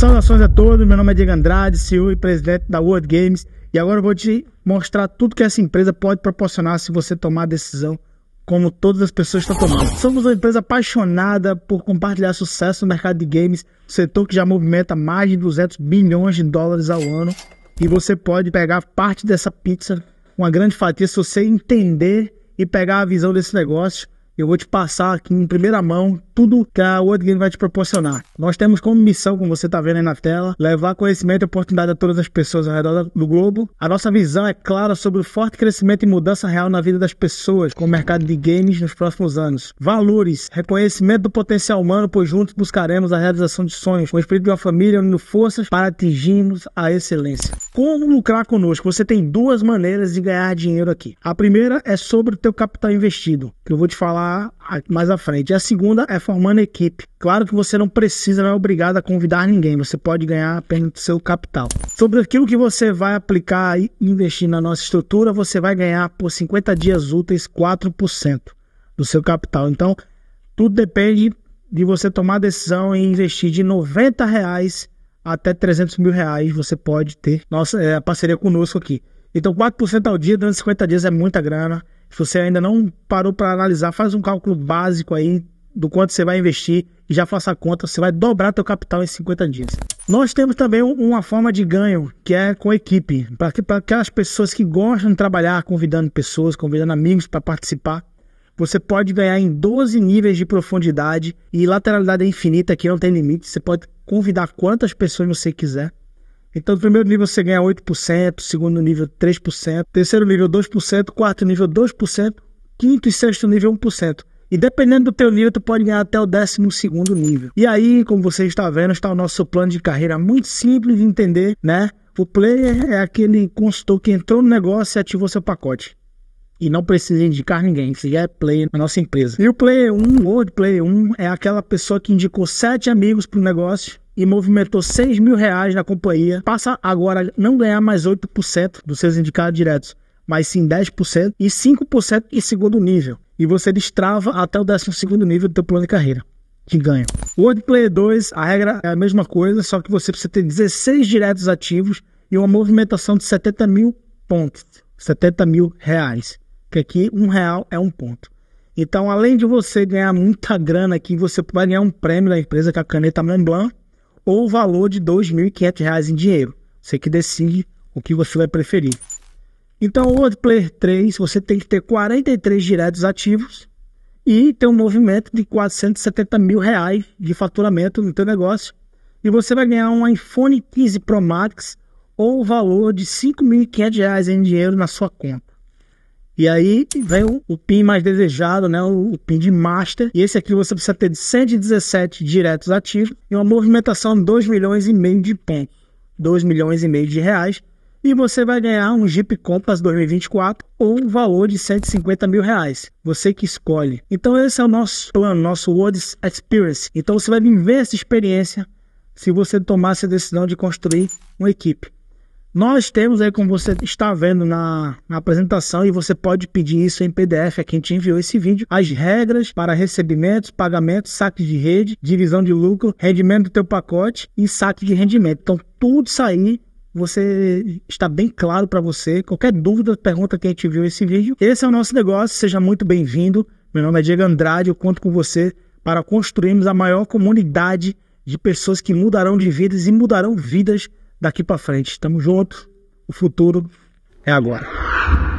Saudações a todos, meu nome é Diego Andrade, CEO e presidente da World Games, e agora eu vou te mostrar tudo que essa empresa pode proporcionar se você tomar a decisão como todas as pessoas estão tomando. Somos uma empresa apaixonada por compartilhar sucesso no mercado de games, setor que já movimenta mais de 200 bilhões de dólares ao ano, e você pode pegar parte dessa pizza, uma grande fatia, se você entender e pegar a visão desse negócio eu vou te passar aqui em primeira mão tudo que a World Game vai te proporcionar. Nós temos como missão, como você está vendo aí na tela, levar conhecimento e oportunidade a todas as pessoas ao redor do globo. A nossa visão é clara sobre o forte crescimento e mudança real na vida das pessoas com o mercado de games nos próximos anos. Valores, reconhecimento do potencial humano, pois juntos buscaremos a realização de sonhos, com o espírito de uma família unindo forças para atingirmos a excelência. Como lucrar conosco? Você tem duas maneiras de ganhar dinheiro aqui. A primeira é sobre o teu capital investido, que eu vou te falar mais à frente. E a segunda é formando equipe. Claro que você não precisa, não é obrigado a convidar ninguém. Você pode ganhar apenas o seu capital. Sobre aquilo que você vai aplicar e investir na nossa estrutura, você vai ganhar por 50 dias úteis 4% do seu capital. Então, tudo depende de você tomar a decisão e investir de 90 reais até 300 mil reais você pode ter nossa é, parceria conosco aqui. Então 4% ao dia durante 50 dias é muita grana. Se você ainda não parou para analisar, faz um cálculo básico aí do quanto você vai investir e já faça a conta, você vai dobrar teu capital em 50 dias. Nós temos também uma forma de ganho, que é com equipe. Para aquelas pessoas que gostam de trabalhar convidando pessoas, convidando amigos para participar, você pode ganhar em 12 níveis de profundidade e lateralidade é infinita, que não tem limite. Você pode convidar quantas pessoas você quiser. Então, no primeiro nível você ganha 8%, segundo nível 3%, terceiro nível 2%, quarto nível 2%, quinto e sexto nível 1%. E dependendo do teu nível, tu pode ganhar até o décimo segundo nível. E aí, como você está vendo, está o nosso plano de carreira muito simples de entender, né? O player é aquele consultor que entrou no negócio e ativou seu pacote e não precisa indicar ninguém, você já é player na nossa empresa. E o player 1, World Player 1, é aquela pessoa que indicou sete amigos para o negócio e movimentou 6 mil reais na companhia, passa agora a não ganhar mais 8% dos seus indicados diretos, mas sim 10% e 5% em segundo nível. E você destrava até o 12 nível do seu plano de carreira que ganha. World Player 2, a regra é a mesma coisa, só que você precisa ter 16 diretos ativos e uma movimentação de 70 mil pontos, 70 mil reais que aqui um real é um ponto. Então, além de você ganhar muita grana aqui, você vai ganhar um prêmio da empresa, que a caneta Montblanc, ou o valor de R$ 2.500 em dinheiro. Você que decide o que você vai preferir. Então, o Player 3, você tem que ter 43 diretos ativos e ter um movimento de 470 mil reais de faturamento no teu negócio. E você vai ganhar um iPhone 15 Pro Max ou o valor de R$ 5.500 em dinheiro na sua conta. E aí vem o, o PIN mais desejado, né? O, o, PIN de Master. E esse aqui você precisa ter 117 diretos ativos e uma movimentação de 2 milhões e meio de pontos. 2 milhões e meio de reais. E você vai ganhar um Jeep Compass 2024 ou um valor de 150 mil reais. Você que escolhe. Então esse é o nosso plano, nosso Words Experience. Então você vai viver essa experiência se você tomar essa decisão de construir uma equipe. Nós temos aí, como você está vendo na, na, apresentação, e você pode pedir isso em PDF a é quem te enviou esse vídeo, as regras para recebimentos, pagamentos, saque de rede, divisão de lucro, rendimento do teu pacote e saque de rendimento. Então, tudo isso aí você está bem claro para você. Qualquer dúvida, pergunta quem te viu esse vídeo. Esse é o nosso negócio, seja muito bem-vindo. Meu nome é Diego Andrade, eu conto com você para construirmos a maior comunidade de pessoas que mudarão de vidas e mudarão vidas daqui para frente. Estamos juntos. O futuro é agora.